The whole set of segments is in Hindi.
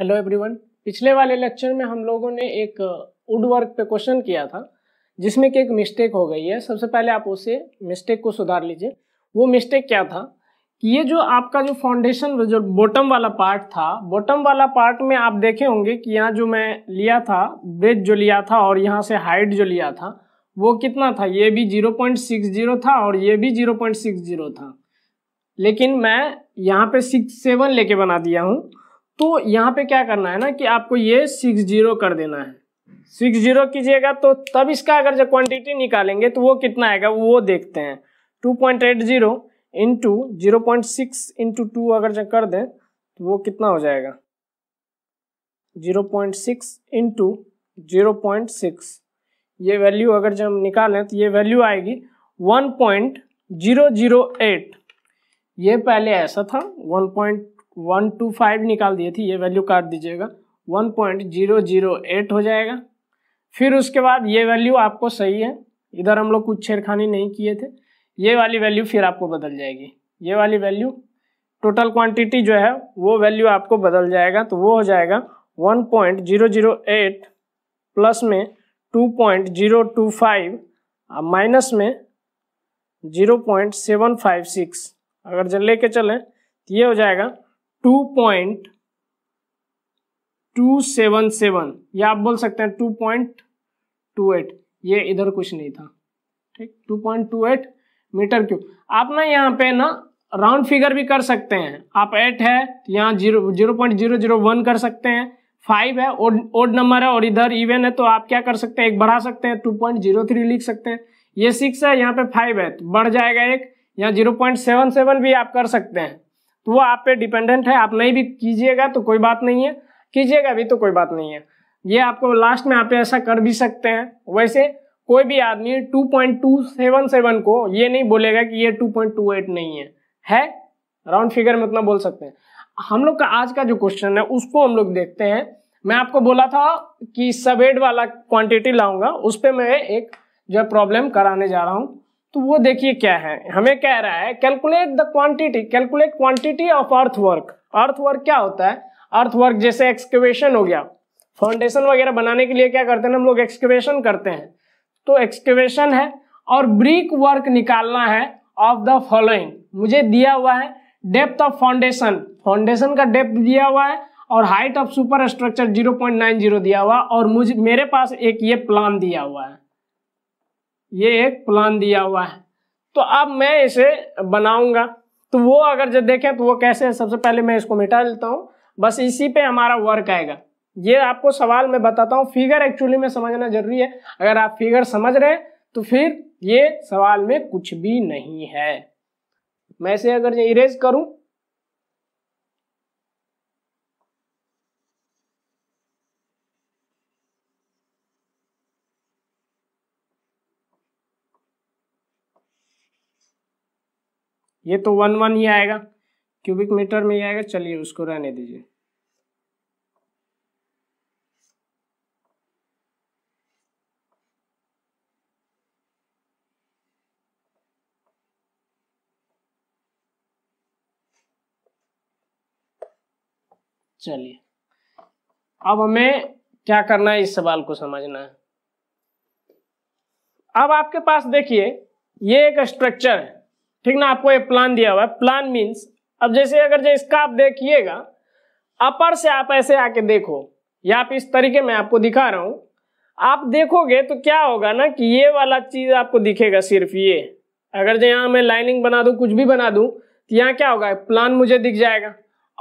हेलो एवरीवन पिछले वाले लेक्चर में हम लोगों ने एक वुड uh, वर्क पे क्वेश्चन किया था जिसमें कि एक मिस्टेक हो गई है सबसे पहले आप उसे मिस्टेक को सुधार लीजिए वो मिस्टेक क्या था कि ये जो आपका जो फाउंडेशन जो बॉटम वाला पार्ट था बॉटम वाला पार्ट में आप देखे होंगे कि यहाँ जो मैं लिया था ब्रेथ जो लिया था और यहाँ से हाइट जो लिया था वो कितना था ये भी जीरो पॉइंट सिक्स जीरो था और ये भी जीरो पॉइंट सिक्स जीरो था लेकिन मैं यहाँ पे सिक्स सेवन लेके बना दिया हूँ तो यहाँ पे क्या करना है ना कि आपको ये सिक्स जीरो कर देना है सिक्स जीरो कीजिएगा तो तब इसका अगर जो क्वांटिटी निकालेंगे तो वो कितना आएगा वो देखते हैं two point eight zero into zero point six into two अगर जो कर दें तो वो कितना हो जाएगा zero point six into zero point six ये वैल्यू अगर जब हम निकालें तो ये वैल्यू आएगी one point zero zero eight ये पहले ऐसा था one point one two five निकाल दिए थी ये वैल्यू काट दीजिएगा one point zero zero eight हो जाएगा फिर उसके बाद ये वैल्यू आपको सही है इधर हम लोग कुछ छेड़खानी नहीं किए थे ये वाली वैल्यू फिर आपको बदल जाएगी ये वाली वैल्यू टोटल क्वांटिटी जो है वो वैल्यू आपको बदल जाएगा तो वो हो जाएगा one point zero zero eight plus में two two point zero five minus में zero point seven five six अगर ले लेके चलें तो ये हो जाएगा two point two seven seven या आप बोल सकते हैं टू पॉइंट टू एट ये इधर कुछ नहीं था ठीक two point two eight metre cube आप ना यहाँ पे ना राउंड फिगर भी कर सकते हैं आप एट है यहाँ zero zero point zero zero one कर सकते हैं फाइव है ओड नंबर है और इधर इवन है तो आप क्या कर सकते हैं एक बढ़ा सकते हैं टू पॉइंट जीरो थ्री लिख सकते हैं ये सिक्स है यहाँ पे फाइव है तो बढ़ जाएगा एक यहाँ जीरो पॉइंट सेवन सेवन भी आप कर सकते हैं तो वो आप पे डिपेंडेंट है आप नहीं भी कीजिएगा तो कोई बात नहीं है कीजिएगा भी तो कोई बात नहीं है ये आपको लास्ट में आप ऐसा कर भी सकते हैं वैसे कोई भी आदमी 2.277 को ये नहीं बोलेगा कि ये 2.28 नहीं है है राउंड फिगर में उतना बोल सकते हैं हम लोग का आज का जो क्वेश्चन है उसको हम लोग देखते हैं मैं आपको बोला था कि सबेड वाला क्वांटिटी लाऊंगा उस पर मैं एक जो प्रॉब्लम कराने जा रहा हूँ तो वो देखिए क्या है हमें कह रहा है calculate the quantity calculate quantity of earthwork earthwork क्या होता है अर्थवर्क जैसे एक्सकेवेशन हो गया फाउंडेशन वगैरह बनाने के लिए क्या करते हैं हम लोग एक्सकेवेशन करते हैं तो एक्सकेवेशन है और ब्रिक वर्क निकालना है ऑफ द फॉलोइंग मुझे दिया हुआ है डेप्थ ऑफ फाउंडेशन फाउंडेशन का डेप्थ दिया हुआ है और height of superstructure zero दिया हुआ और मुझे मेरे पास एक ये प्लान दिया हुआ है ये एक प्लान दिया हुआ है तो अब मैं इसे बनाऊंगा तो वो अगर जब देखें तो वो कैसे है सबसे पहले मैं इसको मिटा लेता हूँ बस इसी पे हमारा वर्क आएगा ये आपको सवाल मैं बताता हूँ फिगर एक्चुअली में समझना जरूरी है अगर आप फिगर समझ रहे हैं तो फिर ये सवाल में कुछ भी नहीं है मैं इसे अगर इरेज करूँ ये तो वन वन ही आएगा क्यूबिक मीटर में ही आएगा चलिए उसको रहने दीजिए चलिए अब हमें क्या करना है इस सवाल को समझना है अब आपके पास देखिए ये एक स्ट्रक्चर है ठीक ना आपको ये प्लान दिया हुआ है प्लान मीन्स अब जैसे अगर जो इसका आप देखिएगा अपर से आप ऐसे आके देखो या आप इस तरीके में आपको दिखा रहा हूं आप देखोगे तो क्या होगा ना कि ये वाला चीज आपको दिखेगा सिर्फ ये अगर जो यहाँ मैं लाइनिंग बना दू कुछ भी बना दू तो यहाँ क्या होगा प्लान मुझे दिख जाएगा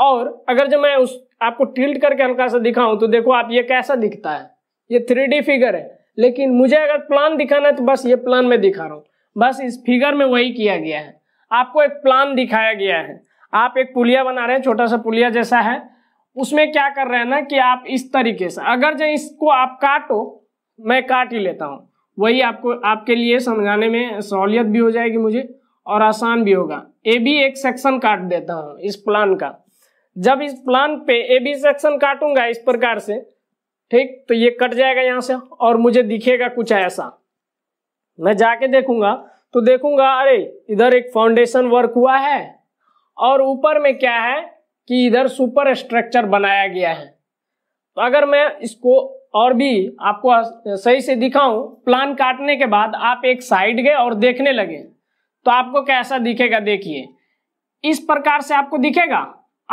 और अगर जो मैं उस आपको टिल्ट करके हल्का सा दिखाऊं तो देखो आप ये कैसा दिखता है ये थ्री फिगर है लेकिन मुझे अगर प्लान दिखाना है तो बस ये प्लान में दिखा रहा हूँ बस इस फिगर में वही किया गया है आपको एक प्लान दिखाया गया है आप एक पुलिया बना रहे हैं छोटा सा पुलिया जैसा है उसमें क्या कर रहे हैं ना कि आप इस तरीके से अगर जो इसको आप काटो मैं काट ही लेता हूँ वही आपको आपके लिए समझाने में सहूलियत भी हो जाएगी मुझे और आसान भी होगा ए बी एक सेक्शन काट देता हूँ इस प्लान का जब इस प्लान पे ए बी सेक्शन काटूंगा इस प्रकार से ठीक तो ये कट जाएगा यहाँ से और मुझे दिखेगा कुछ ऐसा मैं जाके देखूंगा तो देखूंगा अरे इधर एक फाउंडेशन वर्क हुआ है और ऊपर में क्या है कि इधर सुपर स्ट्रक्चर बनाया गया है तो अगर मैं इसको और भी आपको सही से दिखाऊं प्लान काटने के बाद आप एक साइड गए और देखने लगे तो आपको कैसा दिखेगा देखिए इस प्रकार से आपको दिखेगा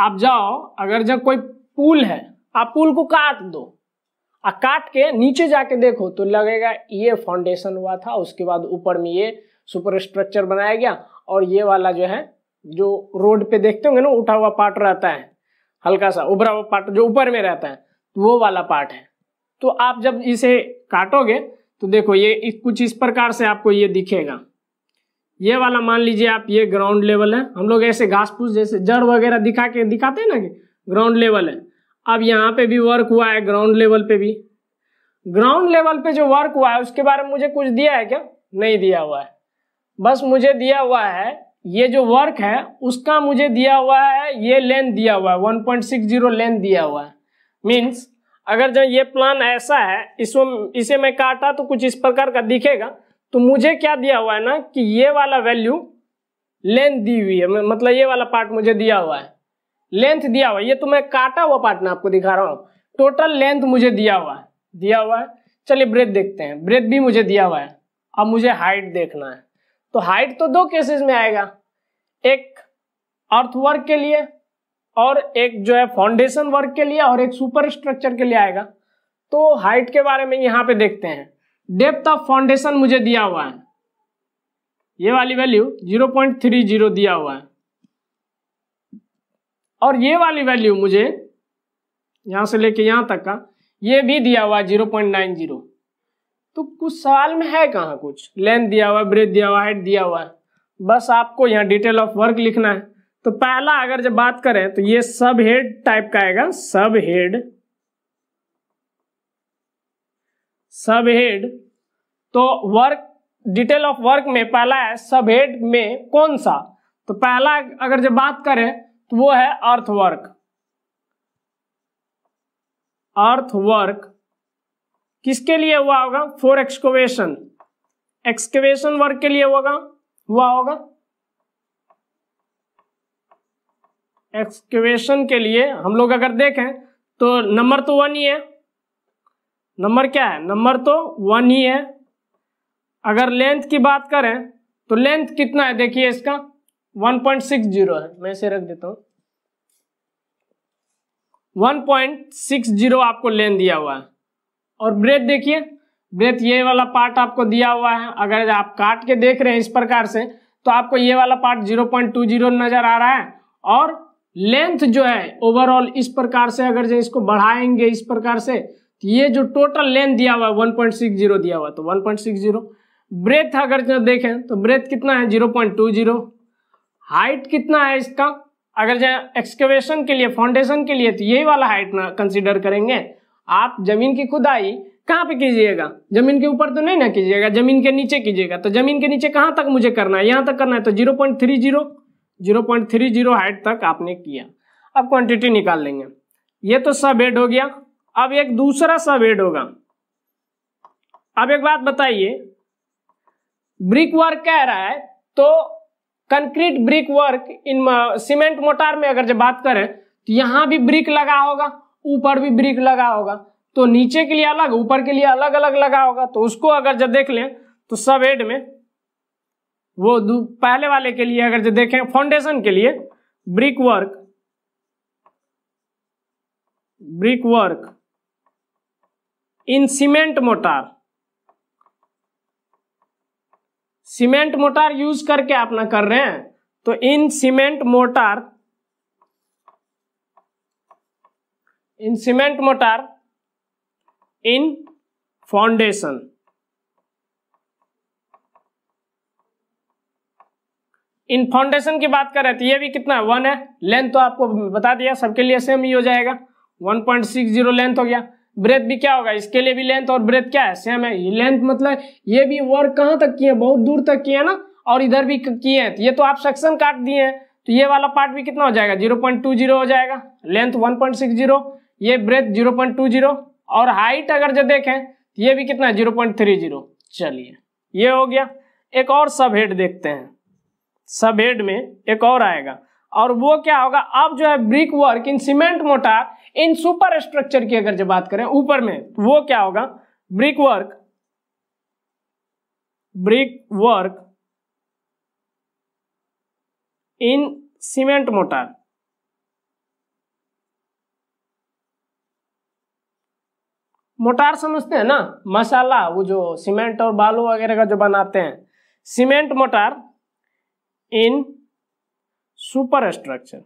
आप जाओ अगर जब कोई पुल है आप पुल को काट दो और काट के नीचे जाके देखो तो लगेगा ये फाउंडेशन हुआ था उसके बाद ऊपर में ये सुपर स्ट्रक्चर बनाया गया और ये वाला जो है जो रोड पे देखते होंगे ना उठा हुआ पार्ट रहता है हल्का सा उभरा हुआ पार्ट जो ऊपर में रहता है तो वो वाला पार्ट है तो आप जब इसे काटोगे तो देखो ये कुछ इस प्रकार से आपको ये दिखेगा ये वाला मान लीजिए आप ये ग्राउंड लेवल है हम लोग ऐसे घास फूस जैसे जड़ वगैरह दिखा के दिखाते हैं ना कि ग्राउंड लेवल है अब यहाँ पे भी वर्क हुआ है ग्राउंड लेवल पे भी ग्राउंड लेवल पे जो वर्क हुआ है उसके बारे में मुझे कुछ दिया है क्या नहीं दिया हुआ है बस मुझे दिया हुआ है ये जो वर्क है उसका मुझे दिया हुआ है ये लेंथ दिया हुआ है 1.60 लेंथ दिया हुआ है मीन्स अगर जब ये प्लान ऐसा है इसमें इसे मैं काटा तो कुछ इस प्रकार का दिखेगा तो मुझे क्या दिया हुआ है ना कि ये वाला वैल्यू लेंथ दी हुई है मतलब ये वाला पार्ट मुझे दिया हुआ है लेंथ दिया हुआ है ये तो मैं काटा हुआ पार्ट ना आपको दिखा रहा हूँ टोटल लेंथ मुझे दिया हुआ है दिया हुआ है चलिए ब्रेथ देखते हैं ब्रेथ भी मुझे दिया हुआ है अब मुझे हाइट देखना है तो हाइट तो दो केसेस में आएगा एक अर्थवर्क के लिए और एक जो है फाउंडेशन वर्क के लिए और एक सुपर स्ट्रक्चर के लिए आएगा तो हाइट के बारे में यहां पे देखते हैं डेप्थ ऑफ फाउंडेशन मुझे दिया हुआ है ये वाली वैल्यू 0.30 दिया हुआ है और ये वाली वैल्यू मुझे यहां से लेके यहां तक का ये भी दिया हुआ है जीरो तो कुछ सवाल में है कहाँ कुछ लेंथ दिया हुआ है ब्रेथ दिया हुआ हाइट दिया हुआ है बस आपको यहाँ डिटेल ऑफ वर्क लिखना है तो पहला अगर जब बात करें तो ये सब हेड टाइप का आएगा सब हेड सब हेड तो वर्क डिटेल ऑफ वर्क में पहला है सब हेड में कौन सा तो पहला अगर जब बात करें तो वो है अर्थवर्क अर्थवर्क किसके लिए हुआ होगा फॉर एक्सकोवेशन एक्सकेवेशन वर्क के लिए होगा हुआ होगा एक्सकेवेशन के लिए हम लोग अगर देखें तो नंबर तो वन ही है नंबर क्या है नंबर तो वन ही है अगर लेंथ की बात करें तो लेंथ कितना है देखिए इसका 1.60 है मैं इसे रख देता हूं 1.60 आपको लेंथ दिया हुआ है और ब्रेथ देखिए ब्रेथ ये वाला पार्ट आपको दिया हुआ है अगर आप काट के देख रहे हैं इस प्रकार से तो आपको ये वाला पार्ट 0.20 नजर आ रहा है और लेंथ जो है ओवरऑल इस प्रकार से अगर जो इसको बढ़ाएंगे इस प्रकार से तो ये जो टोटल लेंथ दिया हुआ है 1.60 दिया हुआ है तो 1.60 ब्रेथ अगर जो देखें तो ब्रेथ कितना है 0.20 हाइट कितना है इसका अगर जो एक्सकेवेशन के लिए फाउंडेशन के लिए तो यही वाला हाइट ना कंसिडर करेंगे आप जमीन की खुदाई कहाँ पे कीजिएगा जमीन के ऊपर तो नहीं ना कीजिएगा जमीन के नीचे कीजिएगा तो जमीन के नीचे कहाँ तक मुझे करना है यहाँ तक करना है तो zero point three zero zero point three zero height तक आपने किया अब क्वांटिटी निकाल लेंगे ये तो सब एड हो गया अब एक दूसरा सब एड होगा अब एक बात बताइए ब्रिक वर्क कह रहा है तो concrete brickwork in cement mortar में अगर जब बात करें तो यहां भी ब्रिक लगा होगा ऊपर भी ब्रिक लगा होगा तो नीचे के लिए अलग ऊपर के लिए अलग अलग लगा होगा तो उसको अगर जब देख लें तो सब एड में वो पहले वाले के लिए अगर जो देखें फाउंडेशन के लिए brickwork brickwork in cement mortar cement mortar use करके आप ना कर रहे हैं तो in cement mortar in cement mortar in foundation in foundation की बात करें तो ये भी कितना है वन है लेंथ तो आपको बता दिया सबके लिए सेम ही हो जाएगा 1.60 लेंथ हो गया ब्रेथ भी क्या होगा इसके लिए भी लेंथ और ब्रेथ क्या है सेम है लेंथ मतलब ये भी वर्क कहां तक किए बहुत दूर तक किए ना और इधर भी किए हैं तो ये तो आप सेक्शन काट दिए हैं तो ये वाला पार्ट भी कितना हो जाएगा जीरो पॉइंट टू जीरो हो जाएगा length one point six zero ये ब्रेथ 0.20 और हाइट अगर जो देखें तो ये भी कितना 0.30 चलिए ये हो गया एक और सब हेड देखते हैं सब हेड में एक और आएगा और वो क्या होगा अब जो है brickwork in cement mortar in superstructure की अगर जब बात करें ऊपर में तो वो क्या होगा brickwork brickwork in cement mortar mortar समझते हैं ना मसाला वो जो सीमेंट और बालू वगैरह का जो बनाते हैं cement mortar in superstructure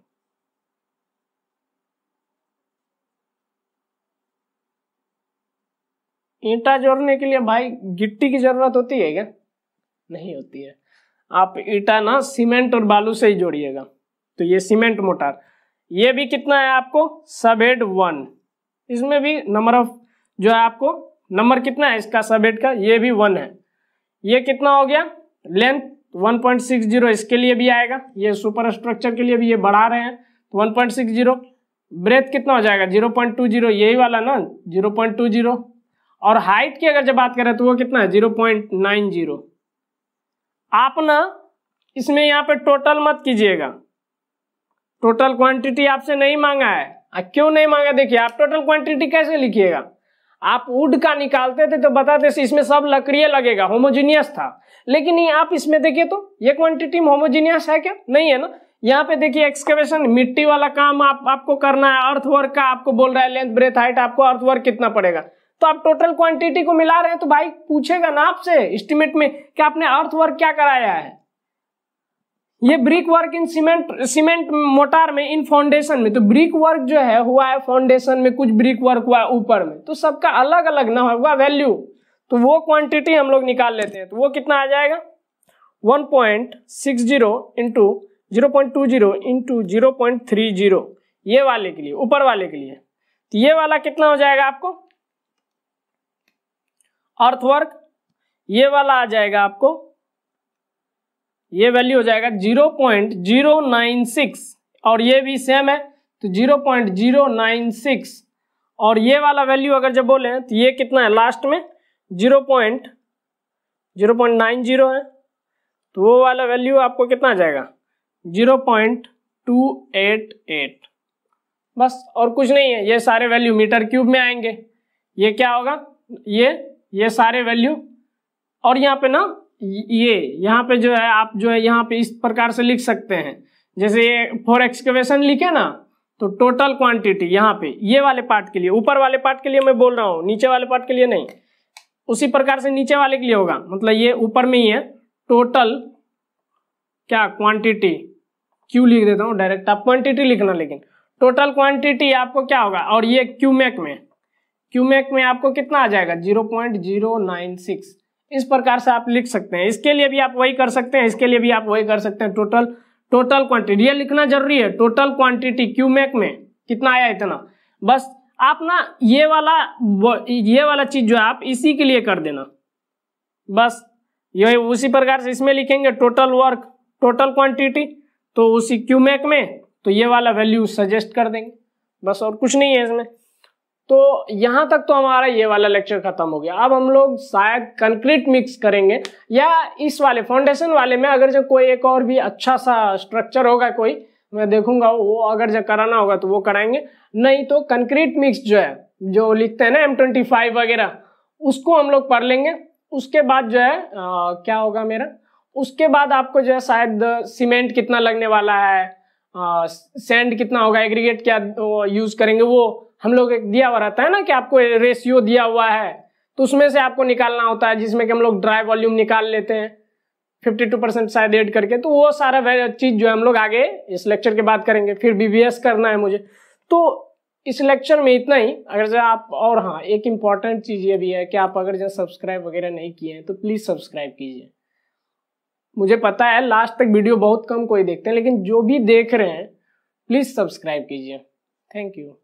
ईटा जोड़ने के लिए भाई गिट्टी की जरूरत होती है क्या नहीं होती है आप ईटा ना सीमेंट और बालू से ही जोड़िएगा तो ये सीमेंट मोटार ये भी कितना है आपको सब एड वन इसमें भी नंबर ऑफ जो है आपको नंबर कितना है इसका सब एट का ये भी वन है ये कितना हो गया लेंथ 1.60 इसके लिए भी आएगा ये सुपर स्ट्रक्चर के लिए भी ये बढ़ा रहे हैं तो 1.60 ब्रेथ कितना हो जाएगा 0.20 यही वाला ना 0.20 और हाइट की अगर जब बात करें तो वो कितना है 0.90 आप ना इसमें यहाँ पे टोटल मत कीजिएगा टोटल क्वांटिटी आपसे नहीं मांगा है क्यों नहीं मांगा देखिए आप टोटल क्वांटिटी कैसे लिखिएगा आप वुड का निकालते थे तो बताते थे इसमें सब लकड़िया लगेगा होमोजीनियस था लेकिन ये आप इसमें देखिए तो ये क्वांटिटी में होमोजीनियस है क्या नहीं है ना यहाँ पे देखिए एक्सकेवेशन मिट्टी वाला काम आप आपको करना है अर्थवर्क का आपको बोल रहा है लेंथ ब्रेथ हाइट आपको अर्थवर्क कितना पड़ेगा तो आप टोटल क्वांटिटी को मिला रहे हैं तो भाई पूछेगा ना आपसे एस्टिमेट में कि आपने अर्थवर्क क्या कराया है ये brickwork in cement cement mortar में इन फाउंडेशन में तो ब्रिक वर्क जो है हुआ है फाउंडेशन में कुछ ब्रिक वर्क हुआ है ऊपर में तो सबका अलग अलग ना हुआ वैल्यू तो वो क्वांटिटी हम लोग निकाल लेते हैं तो वो कितना आ जाएगा one point six zero into zero point two zero into zero point three zero ये वाले के लिए ऊपर वाले के लिए तो ये वाला कितना हो जाएगा आपको अर्थवर्क ये वाला आ जाएगा आपको ये वैल्यू हो जाएगा zero point zero nine six और ये भी सेम है तो zero point zero nine six और ये वाला वैल्यू अगर जब बोले तो ये कितना है लास्ट में zero point zero point nine zero है तो वो वाला वैल्यू आपको कितना आ जाएगा zero point two eight eight बस और कुछ नहीं है ये सारे वैल्यू मीटर क्यूब में आएंगे ये क्या होगा ये ये सारे वैल्यू और यहाँ पे ना ये यहाँ पे जो है आप जो है यहाँ पे इस प्रकार से लिख सकते हैं जैसे ये फॉर एक्सकवेशन लिखे ना तो टोटल क्वांटिटी यहाँ पे ये वाले पार्ट के लिए ऊपर वाले पार्ट के लिए मैं बोल रहा हूँ नीचे वाले पार्ट के लिए नहीं उसी प्रकार से नीचे वाले के लिए होगा मतलब ये ऊपर में ही है टोटल क्या क्वांटिटी क्यू लिख देता हूँ डायरेक्ट आप क्वांटिटी लिखना लेकिन टोटल क्वांटिटी आपको क्या होगा और ये क्यूमेक में क्यूमेक में आपको कितना आ जाएगा zero point zero nine six इस प्रकार से आप लिख सकते हैं इसके लिए भी आप वही कर सकते हैं इसके लिए भी आप वही कर सकते हैं टोटल टोटल क्वांटिटी ये लिखना जरूरी है टोटल क्वांटिटी क्यूमेक में कितना आया इतना बस आप ना ये वाला ये वाला चीज जो है आप इसी के लिए कर देना बस ये उसी प्रकार से इसमें लिखेंगे टोटल वर्क टोटल क्वांटिटी तो उसी क्यूमेक में तो ये वाला वैल्यू सजेस्ट कर देंगे बस और कुछ नहीं है इसमें तो यहाँ तक तो हमारा ये वाला लेक्चर खत्म हो गया अब हम लोग शायद कंक्रीट मिक्स करेंगे या इस वाले फाउंडेशन वाले में अगर जो कोई एक और भी अच्छा सा स्ट्रक्चर होगा कोई मैं देखूंगा वो अगर जो कराना होगा तो वो कराएंगे नहीं तो कंक्रीट मिक्स जो है जो लिखते हैं ना एम ट्वेंटी फाइव वगैरह उसको हम लोग पढ़ लेंगे उसके बाद जो है आ, क्या होगा मेरा उसके बाद आपको जो है शायद सीमेंट कितना लगने वाला है सेंड कितना होगा एग्रीगेट क्या यूज़ करेंगे वो हम लोग एक दिया हुआ रहता है ना कि आपको रेशियो दिया हुआ है तो उसमें से आपको निकालना होता है जिसमें कि हम लोग ड्राई वॉल्यूम निकाल लेते हैं 52 परसेंट शायद एड करके तो वो सारा चीज़ जो है हम लोग आगे इस लेक्चर के बाद करेंगे फिर बी करना है मुझे तो इस लेक्चर में इतना ही अगर जैसे आप और हाँ एक इम्पॉर्टेंट चीज़ ये भी है कि आप अगर जैसे सब्सक्राइब वगैरह नहीं किए हैं तो प्लीज़ सब्सक्राइब कीजिए मुझे पता है लास्ट तक वीडियो बहुत कम कोई देखते हैं लेकिन जो भी देख रहे हैं प्लीज़ सब्सक्राइब कीजिए थैंक यू